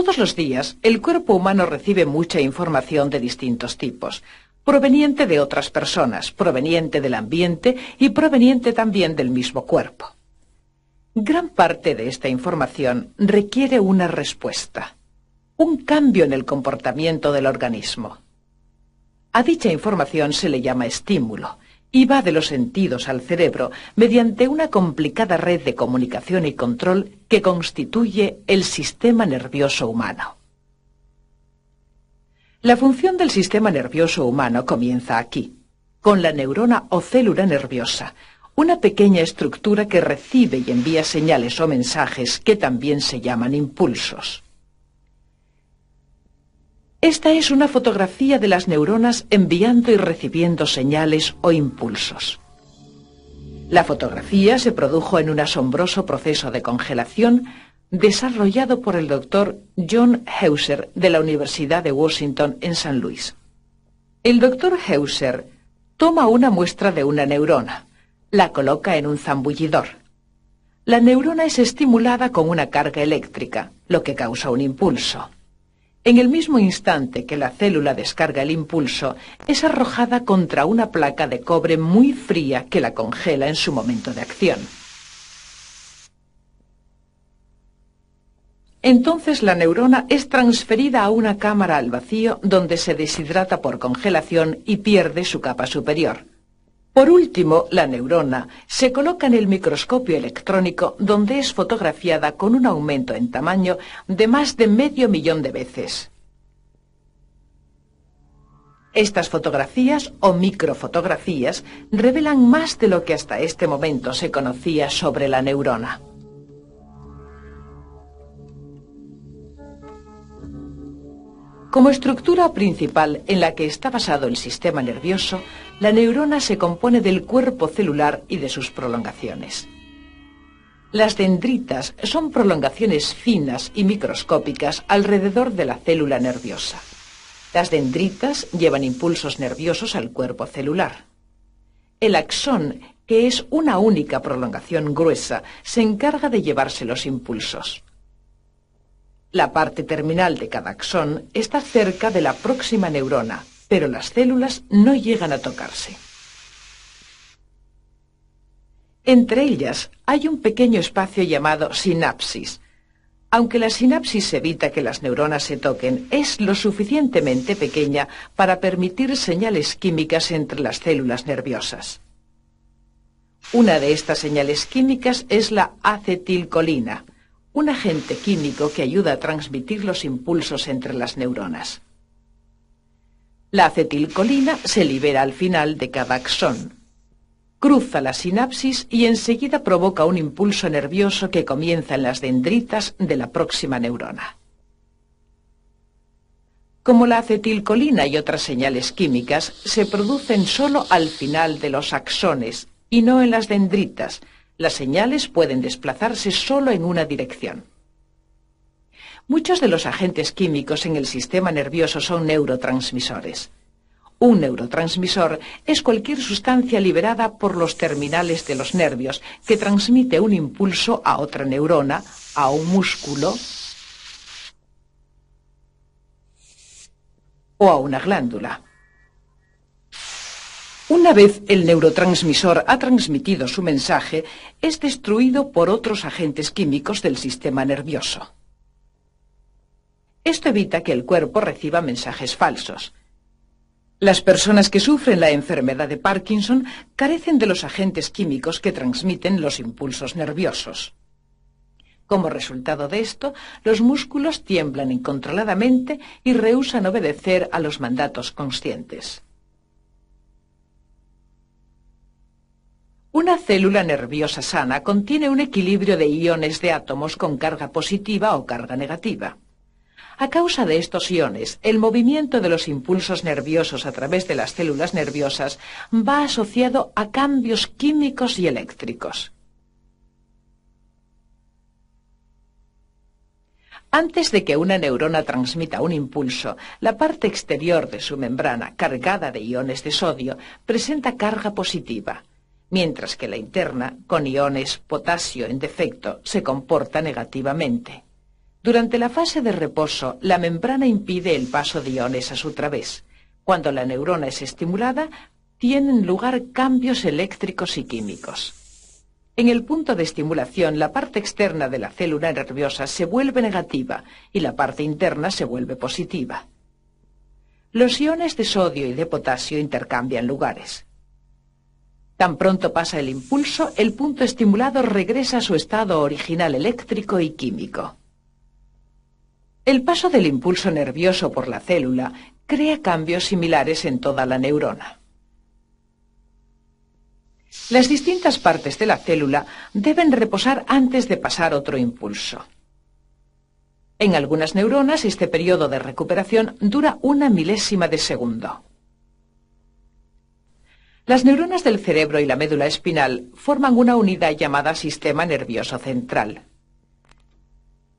Todos los días, el cuerpo humano recibe mucha información de distintos tipos, proveniente de otras personas, proveniente del ambiente y proveniente también del mismo cuerpo. Gran parte de esta información requiere una respuesta, un cambio en el comportamiento del organismo. A dicha información se le llama estímulo, y va de los sentidos al cerebro mediante una complicada red de comunicación y control que constituye el sistema nervioso humano. La función del sistema nervioso humano comienza aquí, con la neurona o célula nerviosa, una pequeña estructura que recibe y envía señales o mensajes que también se llaman impulsos. Esta es una fotografía de las neuronas enviando y recibiendo señales o impulsos. La fotografía se produjo en un asombroso proceso de congelación desarrollado por el doctor John Hauser de la Universidad de Washington en San Luis. El doctor Heuser toma una muestra de una neurona, la coloca en un zambullidor. La neurona es estimulada con una carga eléctrica, lo que causa un impulso. En el mismo instante que la célula descarga el impulso, es arrojada contra una placa de cobre muy fría que la congela en su momento de acción. Entonces la neurona es transferida a una cámara al vacío donde se deshidrata por congelación y pierde su capa superior. Por último, la neurona se coloca en el microscopio electrónico donde es fotografiada con un aumento en tamaño de más de medio millón de veces. Estas fotografías o microfotografías revelan más de lo que hasta este momento se conocía sobre la neurona. Como estructura principal en la que está basado el sistema nervioso, la neurona se compone del cuerpo celular y de sus prolongaciones. Las dendritas son prolongaciones finas y microscópicas alrededor de la célula nerviosa. Las dendritas llevan impulsos nerviosos al cuerpo celular. El axón, que es una única prolongación gruesa, se encarga de llevarse los impulsos. La parte terminal de cada axón está cerca de la próxima neurona, pero las células no llegan a tocarse. Entre ellas hay un pequeño espacio llamado sinapsis. Aunque la sinapsis evita que las neuronas se toquen, es lo suficientemente pequeña para permitir señales químicas entre las células nerviosas. Una de estas señales químicas es la acetilcolina, un agente químico que ayuda a transmitir los impulsos entre las neuronas. La acetilcolina se libera al final de cada axón. Cruza la sinapsis y enseguida provoca un impulso nervioso que comienza en las dendritas de la próxima neurona. Como la acetilcolina y otras señales químicas, se producen solo al final de los axones y no en las dendritas. Las señales pueden desplazarse solo en una dirección. Muchos de los agentes químicos en el sistema nervioso son neurotransmisores. Un neurotransmisor es cualquier sustancia liberada por los terminales de los nervios que transmite un impulso a otra neurona, a un músculo o a una glándula. Una vez el neurotransmisor ha transmitido su mensaje, es destruido por otros agentes químicos del sistema nervioso. Esto evita que el cuerpo reciba mensajes falsos. Las personas que sufren la enfermedad de Parkinson carecen de los agentes químicos que transmiten los impulsos nerviosos. Como resultado de esto, los músculos tiemblan incontroladamente y rehusan obedecer a los mandatos conscientes. Una célula nerviosa sana contiene un equilibrio de iones de átomos con carga positiva o carga negativa. A causa de estos iones, el movimiento de los impulsos nerviosos a través de las células nerviosas va asociado a cambios químicos y eléctricos. Antes de que una neurona transmita un impulso, la parte exterior de su membrana, cargada de iones de sodio, presenta carga positiva, mientras que la interna, con iones potasio en defecto, se comporta negativamente. Durante la fase de reposo, la membrana impide el paso de iones a su través. Cuando la neurona es estimulada, tienen lugar cambios eléctricos y químicos. En el punto de estimulación, la parte externa de la célula nerviosa se vuelve negativa y la parte interna se vuelve positiva. Los iones de sodio y de potasio intercambian lugares. Tan pronto pasa el impulso, el punto estimulado regresa a su estado original eléctrico y químico. El paso del impulso nervioso por la célula crea cambios similares en toda la neurona. Las distintas partes de la célula deben reposar antes de pasar otro impulso. En algunas neuronas este periodo de recuperación dura una milésima de segundo. Las neuronas del cerebro y la médula espinal forman una unidad llamada sistema nervioso central.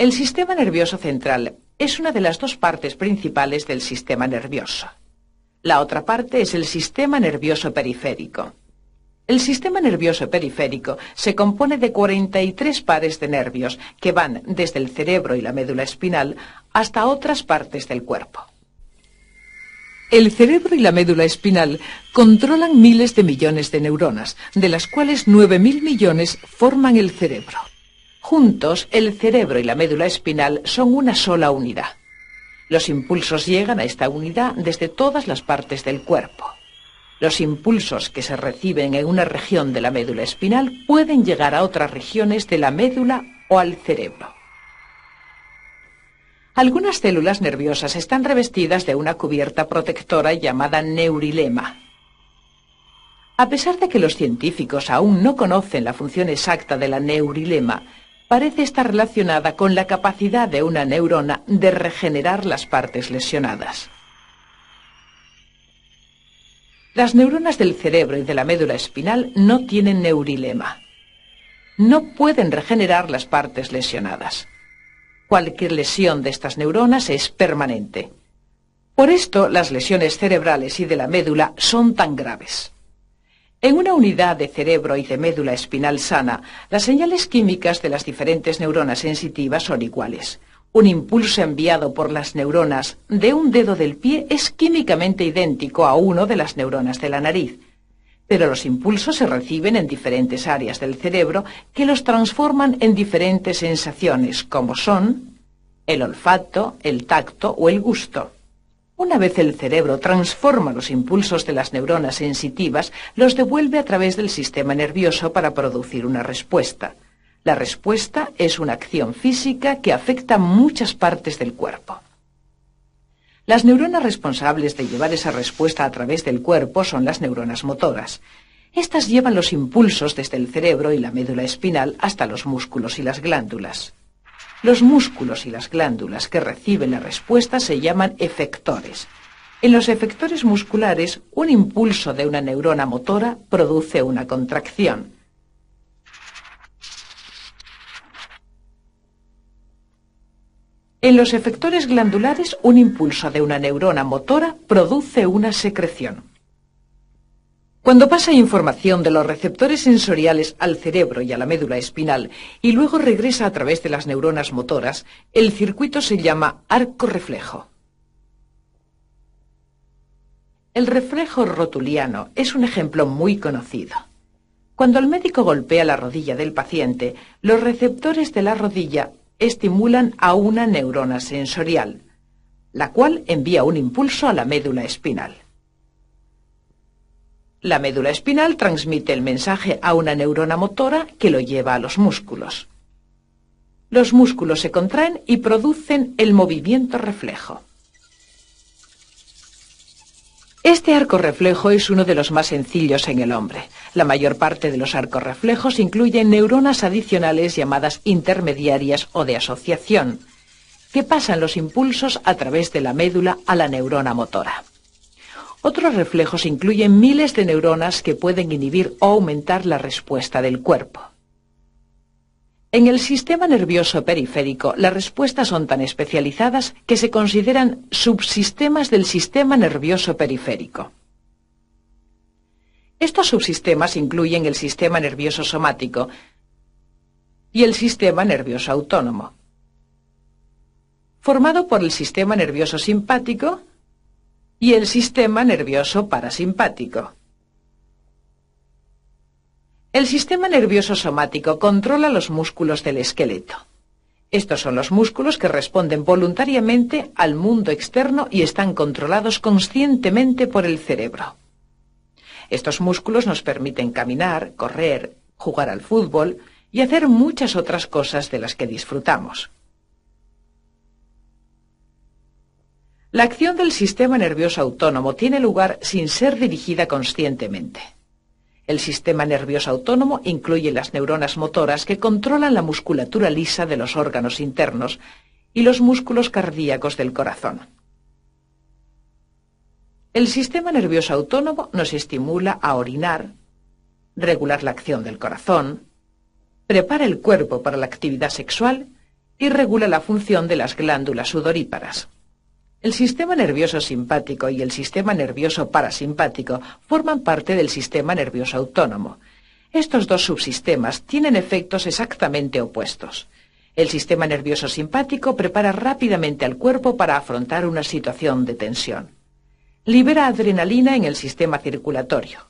El sistema nervioso central es una de las dos partes principales del sistema nervioso. La otra parte es el sistema nervioso periférico. El sistema nervioso periférico se compone de 43 pares de nervios que van desde el cerebro y la médula espinal hasta otras partes del cuerpo. El cerebro y la médula espinal controlan miles de millones de neuronas, de las cuales 9.000 millones forman el cerebro. Juntos, el cerebro y la médula espinal son una sola unidad. Los impulsos llegan a esta unidad desde todas las partes del cuerpo. Los impulsos que se reciben en una región de la médula espinal pueden llegar a otras regiones de la médula o al cerebro. Algunas células nerviosas están revestidas de una cubierta protectora llamada neurilema. A pesar de que los científicos aún no conocen la función exacta de la neurilema, parece estar relacionada con la capacidad de una neurona de regenerar las partes lesionadas. Las neuronas del cerebro y de la médula espinal no tienen neurilema. No pueden regenerar las partes lesionadas. Cualquier lesión de estas neuronas es permanente. Por esto, las lesiones cerebrales y de la médula son tan graves. En una unidad de cerebro y de médula espinal sana, las señales químicas de las diferentes neuronas sensitivas son iguales. Un impulso enviado por las neuronas de un dedo del pie es químicamente idéntico a uno de las neuronas de la nariz, pero los impulsos se reciben en diferentes áreas del cerebro que los transforman en diferentes sensaciones, como son el olfato, el tacto o el gusto. Una vez el cerebro transforma los impulsos de las neuronas sensitivas, los devuelve a través del sistema nervioso para producir una respuesta. La respuesta es una acción física que afecta muchas partes del cuerpo. Las neuronas responsables de llevar esa respuesta a través del cuerpo son las neuronas motoras. Estas llevan los impulsos desde el cerebro y la médula espinal hasta los músculos y las glándulas. Los músculos y las glándulas que reciben la respuesta se llaman efectores. En los efectores musculares, un impulso de una neurona motora produce una contracción. En los efectores glandulares, un impulso de una neurona motora produce una secreción. Cuando pasa información de los receptores sensoriales al cerebro y a la médula espinal y luego regresa a través de las neuronas motoras, el circuito se llama arco reflejo. El reflejo rotuliano es un ejemplo muy conocido. Cuando el médico golpea la rodilla del paciente, los receptores de la rodilla estimulan a una neurona sensorial, la cual envía un impulso a la médula espinal. La médula espinal transmite el mensaje a una neurona motora que lo lleva a los músculos. Los músculos se contraen y producen el movimiento reflejo. Este arco reflejo es uno de los más sencillos en el hombre. La mayor parte de los arcos reflejos incluyen neuronas adicionales llamadas intermediarias o de asociación, que pasan los impulsos a través de la médula a la neurona motora. Otros reflejos incluyen miles de neuronas que pueden inhibir o aumentar la respuesta del cuerpo. En el sistema nervioso periférico, las respuestas son tan especializadas que se consideran subsistemas del sistema nervioso periférico. Estos subsistemas incluyen el sistema nervioso somático y el sistema nervioso autónomo. Formado por el sistema nervioso simpático, y el sistema nervioso parasimpático. El sistema nervioso somático controla los músculos del esqueleto. Estos son los músculos que responden voluntariamente al mundo externo y están controlados conscientemente por el cerebro. Estos músculos nos permiten caminar, correr, jugar al fútbol y hacer muchas otras cosas de las que disfrutamos. La acción del sistema nervioso autónomo tiene lugar sin ser dirigida conscientemente. El sistema nervioso autónomo incluye las neuronas motoras que controlan la musculatura lisa de los órganos internos y los músculos cardíacos del corazón. El sistema nervioso autónomo nos estimula a orinar, regular la acción del corazón, prepara el cuerpo para la actividad sexual y regula la función de las glándulas sudoríparas. El sistema nervioso simpático y el sistema nervioso parasimpático forman parte del sistema nervioso autónomo. Estos dos subsistemas tienen efectos exactamente opuestos. El sistema nervioso simpático prepara rápidamente al cuerpo para afrontar una situación de tensión. Libera adrenalina en el sistema circulatorio.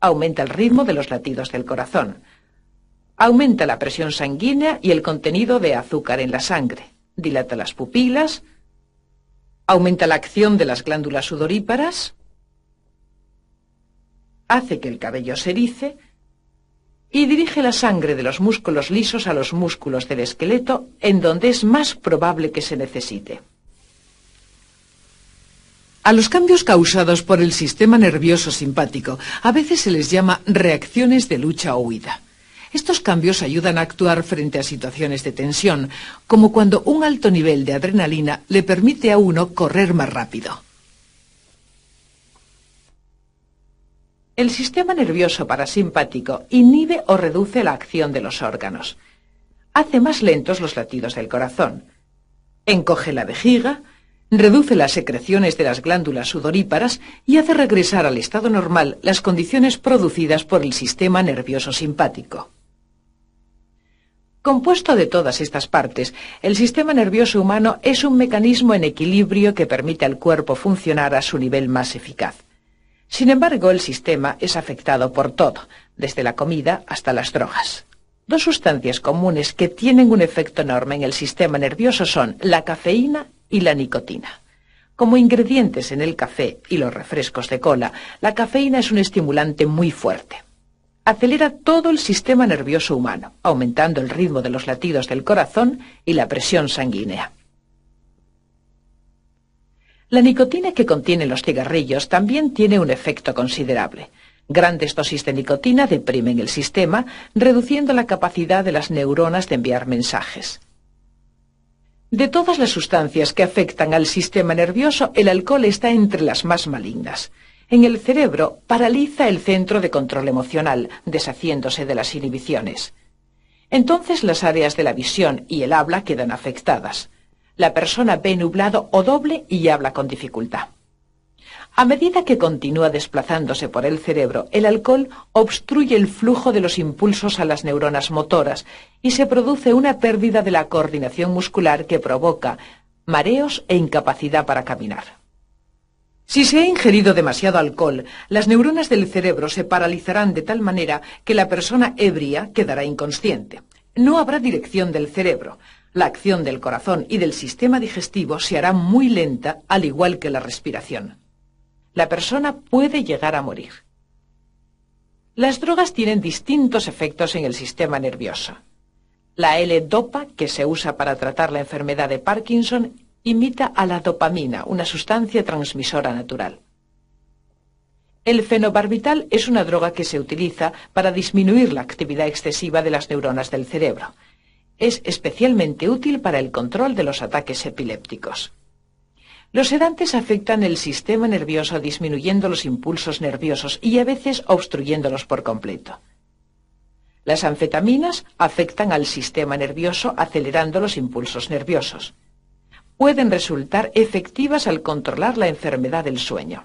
Aumenta el ritmo de los latidos del corazón. Aumenta la presión sanguínea y el contenido de azúcar en la sangre. Dilata las pupilas, aumenta la acción de las glándulas sudoríparas, hace que el cabello se erice y dirige la sangre de los músculos lisos a los músculos del esqueleto en donde es más probable que se necesite. A los cambios causados por el sistema nervioso simpático a veces se les llama reacciones de lucha o huida. Estos cambios ayudan a actuar frente a situaciones de tensión, como cuando un alto nivel de adrenalina le permite a uno correr más rápido. El sistema nervioso parasimpático inhibe o reduce la acción de los órganos. Hace más lentos los latidos del corazón. Encoge la vejiga, reduce las secreciones de las glándulas sudoríparas y hace regresar al estado normal las condiciones producidas por el sistema nervioso simpático. Compuesto de todas estas partes, el sistema nervioso humano es un mecanismo en equilibrio que permite al cuerpo funcionar a su nivel más eficaz. Sin embargo, el sistema es afectado por todo, desde la comida hasta las drogas. Dos sustancias comunes que tienen un efecto enorme en el sistema nervioso son la cafeína y la nicotina. Como ingredientes en el café y los refrescos de cola, la cafeína es un estimulante muy fuerte acelera todo el sistema nervioso humano, aumentando el ritmo de los latidos del corazón y la presión sanguínea. La nicotina que contienen los cigarrillos también tiene un efecto considerable. Grandes dosis de nicotina deprimen el sistema, reduciendo la capacidad de las neuronas de enviar mensajes. De todas las sustancias que afectan al sistema nervioso, el alcohol está entre las más malignas en el cerebro paraliza el centro de control emocional, deshaciéndose de las inhibiciones. Entonces las áreas de la visión y el habla quedan afectadas. La persona ve nublado o doble y habla con dificultad. A medida que continúa desplazándose por el cerebro, el alcohol obstruye el flujo de los impulsos a las neuronas motoras y se produce una pérdida de la coordinación muscular que provoca mareos e incapacidad para caminar. Si se ha ingerido demasiado alcohol, las neuronas del cerebro se paralizarán de tal manera que la persona ebria quedará inconsciente. No habrá dirección del cerebro. La acción del corazón y del sistema digestivo se hará muy lenta, al igual que la respiración. La persona puede llegar a morir. Las drogas tienen distintos efectos en el sistema nervioso. La L-dopa, que se usa para tratar la enfermedad de Parkinson, imita a la dopamina, una sustancia transmisora natural. El fenobarbital es una droga que se utiliza para disminuir la actividad excesiva de las neuronas del cerebro. Es especialmente útil para el control de los ataques epilépticos. Los sedantes afectan el sistema nervioso disminuyendo los impulsos nerviosos y a veces obstruyéndolos por completo. Las anfetaminas afectan al sistema nervioso acelerando los impulsos nerviosos pueden resultar efectivas al controlar la enfermedad del sueño.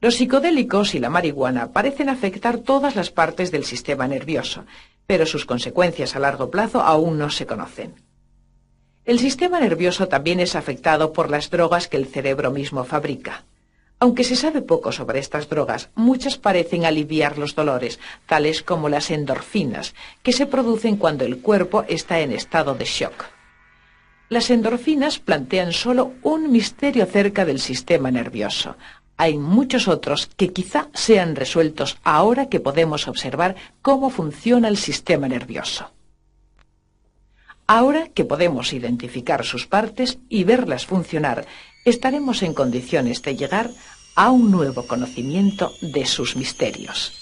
Los psicodélicos y la marihuana parecen afectar todas las partes del sistema nervioso, pero sus consecuencias a largo plazo aún no se conocen. El sistema nervioso también es afectado por las drogas que el cerebro mismo fabrica. Aunque se sabe poco sobre estas drogas, muchas parecen aliviar los dolores, tales como las endorfinas, que se producen cuando el cuerpo está en estado de shock. Las endorfinas plantean solo un misterio cerca del sistema nervioso. Hay muchos otros que quizá sean resueltos ahora que podemos observar cómo funciona el sistema nervioso. Ahora que podemos identificar sus partes y verlas funcionar, estaremos en condiciones de llegar a un nuevo conocimiento de sus misterios.